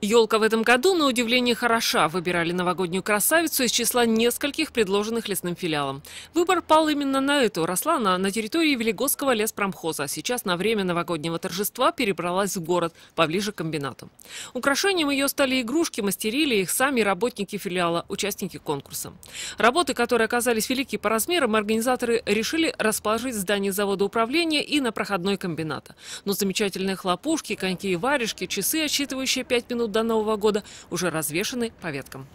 Елка в этом году, на удивление, хороша. Выбирали новогоднюю красавицу из числа нескольких предложенных лесным филиалом. Выбор пал именно на эту. Росла она на территории Велигосского леспромхоза. А сейчас на время новогоднего торжества перебралась в город, поближе к комбинату. Украшением ее стали игрушки, мастерили их сами работники филиала, участники конкурса. Работы, которые оказались велики по размерам, организаторы решили расположить в здании завода управления и на проходной комбината. Но замечательные хлопушки, коньки и варежки, часы, отсчитывающие 5 минут, до Нового года уже развешаны по веткам.